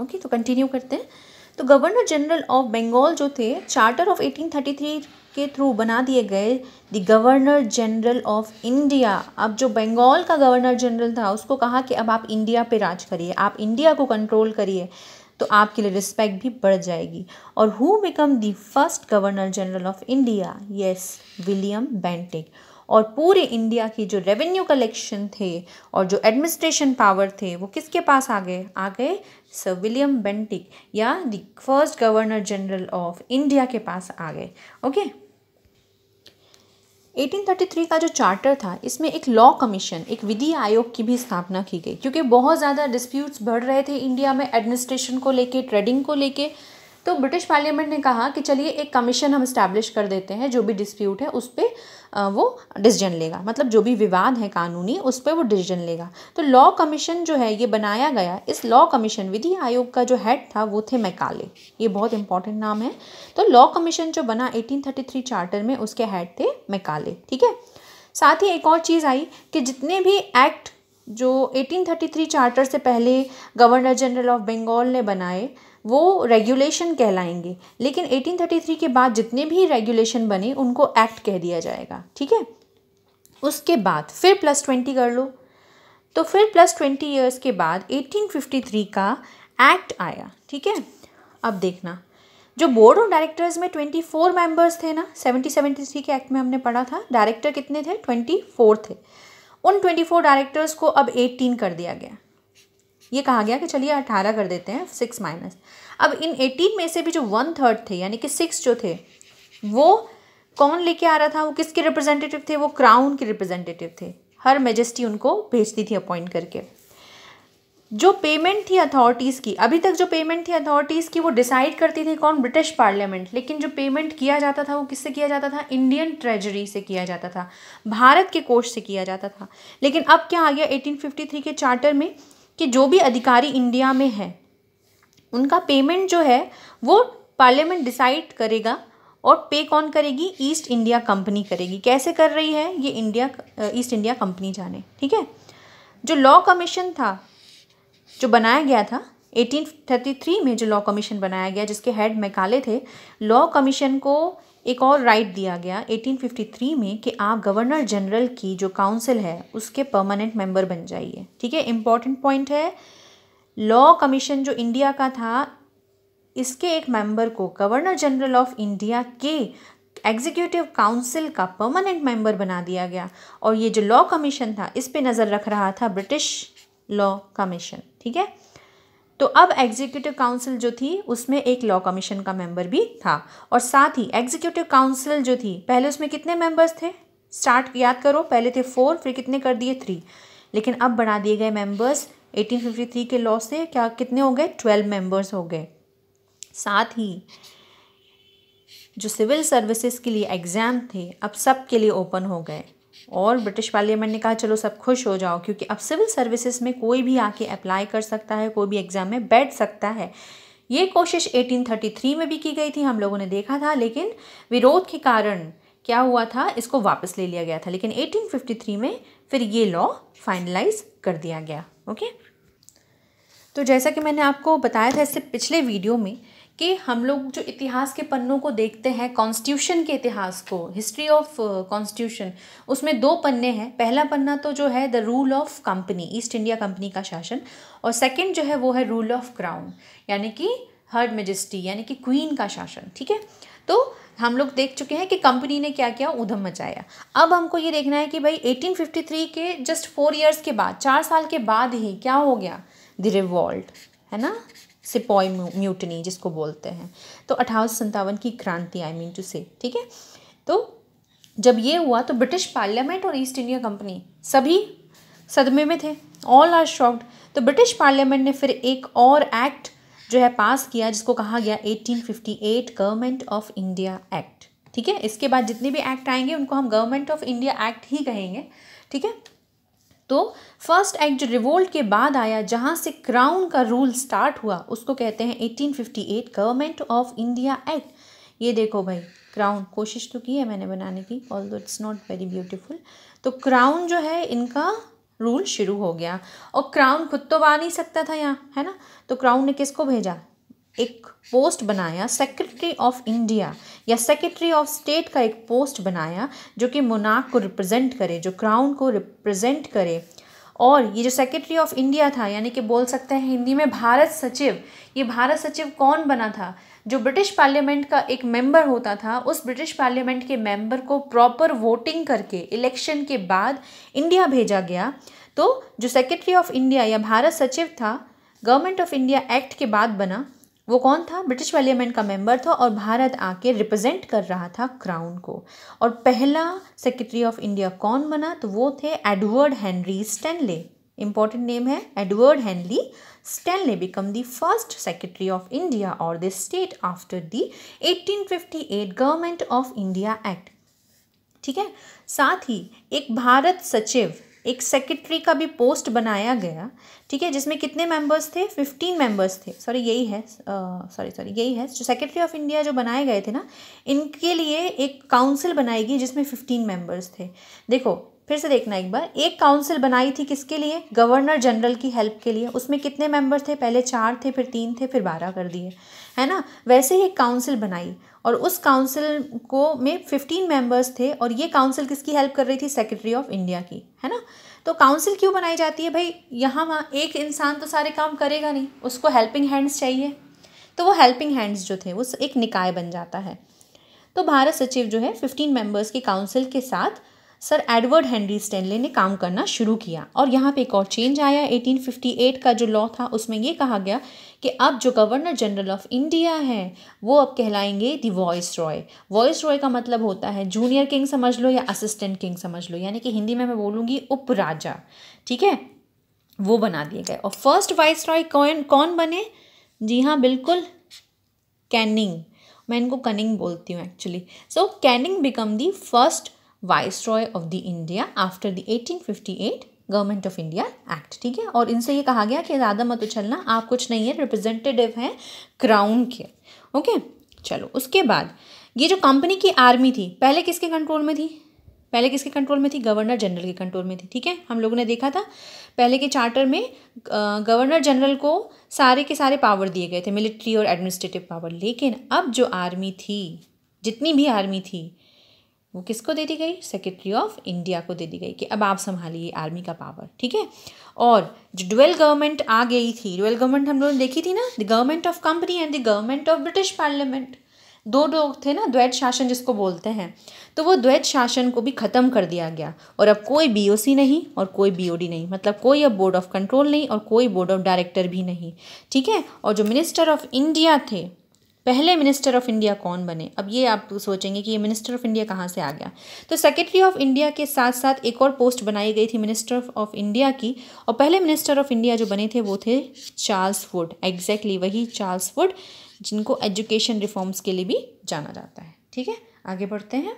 Okay तो continue करते हैं तो गवर्नर जनरल ऑफ बंगाल जो थे चार्टर ऑफ 1833 के थ्रू बना दिए गए the governor general of India अब जो बंगाल का गवर्नर जनरल था उसको कहा कि अब आप इंडिया पे राज करिए आप इंडिया को कंट्रोल करिए तो आपके लिए रिस्पेक्ट भी बढ़ जाएगी और who become the first governor general of India yes William Bentinck और पूरे इंडिया की जो रेवेन्यू कलेक्शन थे और जो एडमिनिस्ट्रेशन पावर थे वो किसके पास आ गए आ गए सर विलियम बेंटिक या the first governor general of India के पास आ गए ओके 1833 का जो चार्टर था इसमें एक लॉ कमीशन एक विधि आयोग की भी स्थापना की गई क्योंकि बहुत ज़्यादा डिस्प्यूट्स बढ़ रहे थे इंडिया में एडमिनिस्ट्रेशन को लेके ट्रेडिंग को लेके तो ब्रिटिश पार्लियामेंट ने कहा कि चलिए एक कमीशन हम इस्टेब्लिश कर देते हैं जो भी डिस्प्यूट है उस पर वो डिसीजन लेगा मतलब जो भी विवाद है कानूनी उस पर वो डिसीजन लेगा तो लॉ कमीशन जो है ये बनाया गया इस लॉ कमीशन विधि आयोग का जो हेड था वो थे मैकाले ये बहुत इंपॉर्टेंट नाम है तो लॉ कमीशन जो बना 1833 चार्टर में उसके हेड थे मैकाले ठीक है साथ ही एक और चीज़ आई कि जितने भी एक्ट जो 1833 चार्टर से पहले गवर्नर जनरल ऑफ बंगाल ने बनाए वो रेगुलेशन कहलाएंगे लेकिन 1833 के बाद जितने भी रेगुलेशन बने उनको एक्ट कह दिया जाएगा ठीक है उसके बाद फिर प्लस ट्वेंटी कर लो तो फिर प्लस ट्वेंटी ईयर्स के बाद 1853 का एक्ट आया ठीक है अब देखना जो बोर्ड ऑफ डायरेक्टर्स में ट्वेंटी फोर मेम्बर्स थे ना सेवेंटी सेवेंटी थ्री के एक्ट में हमने पढ़ा था डायरेक्टर कितने थे ट्वेंटी फ़ोर थे उन ट्वेंटी फोर डायरेक्टर्स को अब एटीन कर दिया गया ये कहा गया कि चलिए अठारह कर देते हैं सिक्स माइनस अब इन एटीन में से भी जो वन थर्ड थे यानी कि सिक्स जो थे वो कौन लेके आ रहा था वो किसके रिप्रेजेंटेटिव थे वो क्राउन के रिप्रेजेंटेटिव थे हर मेजेस्टी उनको भेजती थी अपॉइंट करके जो पेमेंट थी अथॉरिटीज़ की अभी तक जो पेमेंट थी अथॉरिटीज़ की वो डिसाइड करती थी कौन ब्रिटिश पार्लियामेंट लेकिन जो पेमेंट किया जाता था वो किससे किया जाता था इंडियन ट्रेजरी से किया जाता था भारत के कोष से किया जाता था लेकिन अब क्या आ गया 1853 के चार्टर में कि जो भी अधिकारी इंडिया में है उनका पेमेंट जो है वो पार्लियामेंट डिसाइड करेगा और पे कौन करेगी ईस्ट इंडिया कंपनी करेगी कैसे कर रही है ये इंडिया ईस्ट इंडिया कंपनी जाने ठीक है जो लॉ कमीशन था जो बनाया गया था 1833 में जो लॉ कमीशन बनाया गया जिसके हेड मैकाले थे लॉ कमीशन को एक और राइट दिया गया 1853 में कि आप गवर्नर जनरल की जो काउंसिल है उसके परमानेंट मेंबर बन जाइए ठीक है इम्पॉर्टेंट पॉइंट है लॉ कमीशन जो इंडिया का था इसके एक मेंबर को गवर्नर जनरल ऑफ इंडिया के एग्जीक्यूटिव काउंसिल का परमानेंट मेंबर बना दिया गया और ये जो लॉ कमीशन था इस पर नज़र रख रहा था ब्रिटिश लॉ कमीशन ठीक है तो अब एग्जीक्यूटिव काउंसिल जो थी उसमें एक लॉ कमीशन का मेंबर भी था और साथ ही एग्जीक्यूटिव काउंसिल जो थी पहले उसमें कितने मेंबर्स थे स्टार्ट याद करो पहले थे फोर फिर कितने कर दिए थ्री लेकिन अब बढ़ा दिए गए मेंबर्स 1853 के लॉ से क्या कितने हो गए ट्वेल्व मेंबर्स हो गए साथ ही जो सिविल सर्विसेज के लिए एग्ज़ाम थे अब सब के लिए ओपन हो गए और ब्रिटिश पार्लियामेंट ने कहा चलो सब खुश हो जाओ क्योंकि अब सिविल सर्विसेज में कोई भी आके अप्लाई कर सकता है कोई भी एग्ज़ाम में बैठ सकता है ये कोशिश 1833 में भी की गई थी हम लोगों ने देखा था लेकिन विरोध के कारण क्या हुआ था इसको वापस ले लिया गया था लेकिन 1853 में फिर ये लॉ फाइनलाइज कर दिया गया ओके तो जैसा कि मैंने आपको बताया था इससे पिछले वीडियो में कि हम लोग जो इतिहास के पन्नों को देखते हैं कॉन्स्टिट्यूशन के इतिहास को हिस्ट्री ऑफ कॉन्स्टिट्यूशन उसमें दो पन्ने हैं पहला पन्ना तो जो है the rule of company East India company का शासन और सेकंड जो है वो है रूल ऑफ क्राउन यानी कि हर्ड मेजिस्टी यानी कि क्वीन का शासन ठीक है तो हम लोग देख चुके हैं कि कंपनी ने क्या किया उधम मचाया अब हमको ये देखना है कि भाई 1853 के जस्ट फोर इयर्स के बाद चार साल के बाद ही क्या हो गया द रिवॉल्ट है ना सिपॉय म्यूटनी जिसको बोलते हैं तो अठारह की क्रांति आई मीन टू से ठीक है तो जब ये हुआ तो ब्रिटिश पार्लियामेंट और ईस्ट इंडिया कंपनी सभी सदमे में थे ऑल आर शॉक्ड तो ब्रिटिश पार्लियामेंट ने फिर एक और एक्ट जो है पास किया जिसको कहा गया 1858 गवर्नमेंट ऑफ इंडिया एक्ट ठीक है इसके बाद जितने भी एक्ट आएंगे उनको हम गवर्नमेंट ऑफ इंडिया एक्ट ही कहेंगे ठीक है तो फर्स्ट एक्ट जो रिवोल्ट के बाद आया जहाँ से क्राउन का रूल स्टार्ट हुआ उसको कहते हैं 1858 गवर्नमेंट ऑफ इंडिया एक्ट ये देखो भाई क्राउन कोशिश तो की है मैंने बनाने की although it's not very beautiful तो क्राउन जो है इनका रूल शुरू हो गया और क्राउन खुद तो आ नहीं सकता था यहाँ है ना तो क्राउन ने किसको भेजा एक पोस्ट बनाया सेक्रेटरी ऑफ इंडिया या सेक्रेटरी ऑफ स्टेट का एक पोस्ट बनाया जो कि मोनाक को रिप्रेजेंट करे जो क्राउन को रिप्रेजेंट करे और ये जो सेक्रेटरी ऑफ इंडिया था यानी कि बोल सकते हैं हिंदी में भारत सचिव ये भारत सचिव कौन बना था जो ब्रिटिश पार्लियामेंट का एक मेंबर होता था उस ब्रिटिश पार्लियामेंट के मेंबर को प्रॉपर वोटिंग करके इलेक्शन के बाद इंडिया भेजा गया तो जो सेक्रेटरी ऑफ इंडिया या भारत सचिव था गवर्नमेंट ऑफ इंडिया एक्ट के बाद बना वो कौन था ब्रिटिश पार्लियामेंट का मेंबर था और भारत आके रिप्रेजेंट कर रहा था क्राउन को और पहला सेक्रेटरी ऑफ इंडिया कौन बना तो वो थे Edward Henry Stanley important name है Edward Henry Stanley become the first secretary of India और the state after the 1858 government of India act ठीक है साथ ही एक भारत सचिव एक सेक्रेटरी का भी पोस्ट बनाया गया ठीक है जिसमें कितने मेंबर्स थे फिफ्टीन मेंबर्स थे सॉरी यही है सॉरी सॉरी यही है जो सेक्रेटरी ऑफ इंडिया जो बनाए गए थे ना इनके लिए एक काउंसिल बनाएगी जिसमें फिफ्टीन मेंबर्स थे देखो फिर से देखना एक बार एक काउंसिल बनाई थी किसके लिए गवर्नर जनरल की हेल्प के लिए उसमें कितने मेंबर थे पहले चार थे फिर तीन थे फिर बारह कर दिए है ना वैसे ही एक काउंसिल बनाई और उस काउंसिल को में फिफ्टीन मेंबर्स थे और ये काउंसिल किसकी हेल्प कर रही थी सेक्रेटरी ऑफ इंडिया की है ना तो काउंसिल क्यों बनाई जाती है भाई यहाँ वहाँ एक इंसान तो सारे काम करेगा नहीं उसको हेल्पिंग हैंड्स चाहिए तो वो हेल्पिंग हैंड्स जो थे वो एक निकाय बन जाता है तो भारत सचिव जो है फिफ्टीन मेंबर्स की काउंसिल के साथ सर एडवर्ड हेनरी स्टेनले ने काम करना शुरू किया और यहाँ पे एक और चेंज आया 1858 का जो लॉ था उसमें ये कहा गया कि अब जो गवर्नर जनरल ऑफ इंडिया हैं वो अब कहलाएंगे the viceroy viceroy का मतलब होता है जूनियर किंग समझ लो या असिस्टेंट किंग समझ लो यानी कि हिंदी में मैं बोलूँगी उपराजा ठीक है वो बना दिए गए और फर्स्ट वाइस रॉय कौन कौन बने जी हाँ बिल्कुल कैनिंग मैं इनको कनिंग बोलती हूँ actually so Canning become the first viceroy of the India after the 1858 government of India act ठीक है और इनसे ये कहा गया कि ज़्यादा मत उछलना आप कुछ नहीं है रिप्रेजेंटेटिव हैं क्राउन के ओके चलो उसके बाद ये जो कंपनी की आर्मी थी पहले किसके कंट्रोल में थी पहले किसके कंट्रोल में थी गवर्नर जनरल के कंट्रोल में थी ठीक है हम लोगों ने देखा था पहले के चार्टर में गवर्नर जनरल को सारे के सारे पावर दिए गए थे मिलिट्री और एडमिनिस्ट्रेटिव पावर लेकिन अब जो आर्मी थी जितनी भी आर्मी थी वो किसको दे दी गई सेक्रेटरी ऑफ इंडिया को दे दी गई कि अब आप संभालिए आर्मी का पावर ठीक है और जो डुअल गवर्नमेंट आ गई थी डुअल गवर्नमेंट हम लोगों ने देखी थी ना the government of company and the government of British parliament दो लोग थे ना द्वैत शासन जिसको बोलते हैं तो वो द्वैत शासन को भी ख़त्म कर दिया गया और अब कोई बी नहीं और कोई बी नहीं मतलब कोई अब बोर्ड ऑफ कंट्रोल नहीं और कोई बोर्ड ऑफ डायरेक्टर भी नहीं ठीक है और जो मिनिस्टर ऑफ इंडिया थे पहले मिनिस्टर ऑफ इंडिया कौन बने अब ये आप सोचेंगे कि ये मिनिस्टर ऑफ इंडिया कहाँ से आ गया तो सेक्रेटरी ऑफ इंडिया के साथ साथ एक और पोस्ट बनाई गई थी मिनिस्टर ऑफ इंडिया की और पहले मिनिस्टर ऑफ इंडिया जो बने थे वो थे चार्ल्स वुड एग्जैक्टली वही चार्ल्स वुड जिनको एजुकेशन रिफॉर्म्स के लिए भी जाना जाता है ठीक है आगे बढ़ते हैं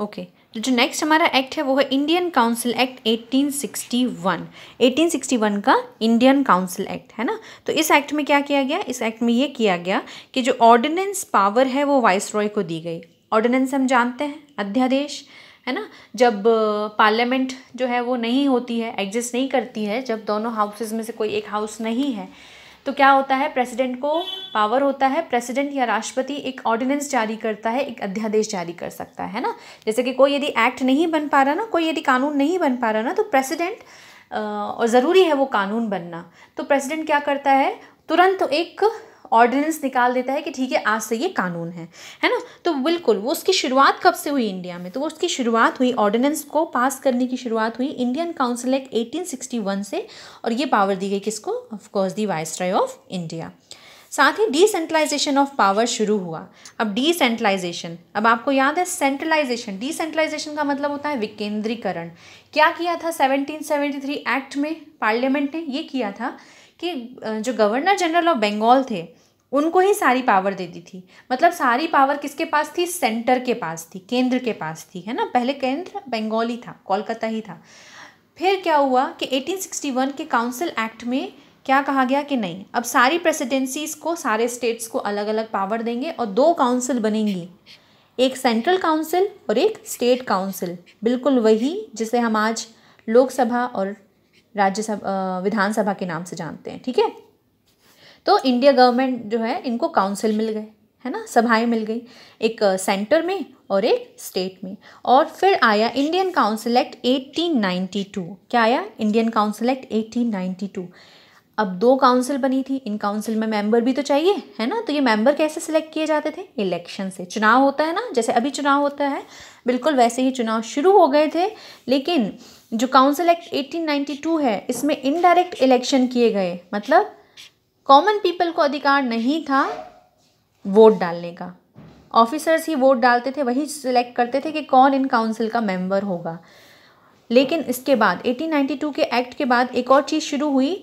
ओके okay. तो जो नेक्स्ट हमारा एक्ट है वो है इंडियन काउंसिल एक्ट 1861 1861 का इंडियन काउंसिल एक्ट है ना तो इस एक्ट में क्या किया गया इस एक्ट में ये किया गया कि जो ऑर्डिनेंस पावर है वो वाइस रॉय को दी गई ऑर्डिनेंस हम जानते हैं अध्यादेश है ना जब पार्लियामेंट जो है वो नहीं होती है एग्जिस्ट नहीं करती है जब दोनों हाउसेज में से कोई एक हाउस नहीं है तो क्या होता है प्रेसिडेंट को पावर होता है प्रेसिडेंट या राष्ट्रपति एक ऑर्डिनेंस जारी करता है एक अध्यादेश जारी कर सकता है ना जैसे कि कोई यदि एक्ट नहीं बन पा रहा ना कोई यदि कानून नहीं बन पा रहा ना तो प्रेसिडेंट और ज़रूरी है वो कानून बनना तो प्रेसिडेंट क्या करता है तुरंत एक ऑर्डिनेंस निकाल देता है कि ठीक है आज से ये कानून है है ना तो बिल्कुल वो उसकी शुरुआत कब से हुई इंडिया में तो वो उसकी शुरुआत हुई ऑर्डिनेंस को पास करने की शुरुआत हुई इंडियन काउंसिल एक्ट वन से और ये पावर दी गई किसको of course the viceroy of India साथ ही डिसेंट्रलाइजेशन ऑफ पावर शुरू हुआ अब डिसेंट्रलाइजेशन अब आपको याद है सेंट्रलाइजेशन डिसेंट्रलाइजेशन का मतलब होता है विकेंद्रीकरण क्या किया था 1773 एक्ट में पार्लियामेंट ने ये किया था कि जो गवर्नर जनरल ऑफ बंगाल थे उनको ही सारी पावर दे दी थी मतलब सारी पावर किसके पास थी सेंटर के पास थी केंद्र के पास थी है ना पहले केंद्र बंगाल ही था कोलकाता ही था फिर क्या हुआ कि 1861 के काउंसिल एक्ट में क्या कहा गया कि नहीं अब सारी प्रेसिडेंसीज को सारे स्टेट्स को अलग अलग पावर देंगे और दो काउंसिल बनेंगी एक सेंट्रल काउंसिल और एक स्टेट काउंसिल बिल्कुल वही जिसे हम आज लोकसभा और राज्यसभा विधानसभा के नाम से जानते हैं ठीक है तो इंडिया गवर्नमेंट जो है इनको काउंसिल मिल गए है ना सभाएं मिल गई एक सेंटर में और एक स्टेट में और फिर आया इंडियन काउंसिल एक्ट 1892 क्या आया इंडियन काउंसिल एक्ट 1892 अब दो काउंसिल बनी थी इन काउंसिल में मेंबर भी तो चाहिए है ना तो ये मेंबर कैसे सिलेक्ट किए जाते थे इलेक्शन से चुनाव होता है ना जैसे अभी चुनाव होता है बिल्कुल वैसे ही चुनाव शुरू हो गए थे लेकिन जो काउंसिल एक्ट 1892 है इसमें इनडायरेक्ट इलेक्शन किए गए मतलब कॉमन पीपल को अधिकार नहीं था वोट डालने का ऑफिसर्स ही वोट डालते थे वही सिलेक्ट करते थे कि कौन इन काउंसिल का मेंबर होगा लेकिन इसके बाद 1892 के एक्ट के बाद एक और चीज़ शुरू हुई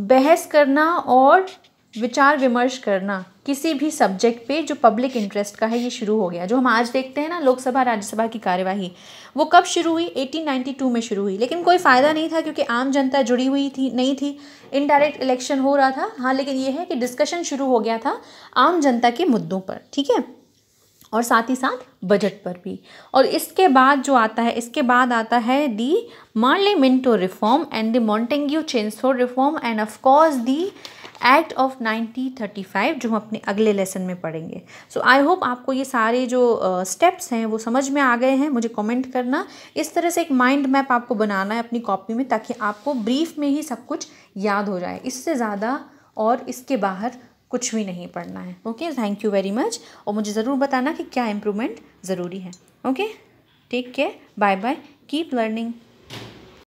बहस करना और विचार विमर्श करना किसी भी सब्जेक्ट पे जो पब्लिक इंटरेस्ट का है ये शुरू हो गया जो हम आज देखते हैं ना लोकसभा राज्यसभा की कार्यवाही वो कब शुरू हुई 1892 में शुरू हुई लेकिन कोई फ़ायदा नहीं था क्योंकि आम जनता जुड़ी हुई थी नहीं थी इनडायरेक्ट इलेक्शन हो रहा था हाँ लेकिन ये है कि डिस्कशन शुरू हो गया था आम जनता के मुद्दों पर ठीक है और साथ ही साथ बजट पर भी और इसके बाद जो आता है इसके बाद आता है the Morley Minto reform and the Montagu Chelmsford reform and of course the act of 1935 जो हम अपने अगले लेसन में पढ़ेंगे सो आई होप आपको ये सारे जो स्टेप्स uh, हैं वो समझ में आ गए हैं मुझे कमेंट करना इस तरह से एक माइंड मैप आपको बनाना है अपनी कॉपी में ताकि आपको ब्रीफ में ही सब कुछ याद हो जाए इससे ज़्यादा और इसके बाहर कुछ भी नहीं पढ़ना है okay thank you very much और मुझे ज़रूर बताना कि क्या इम्प्रूवमेंट ज़रूरी है okay take care bye bye keep learning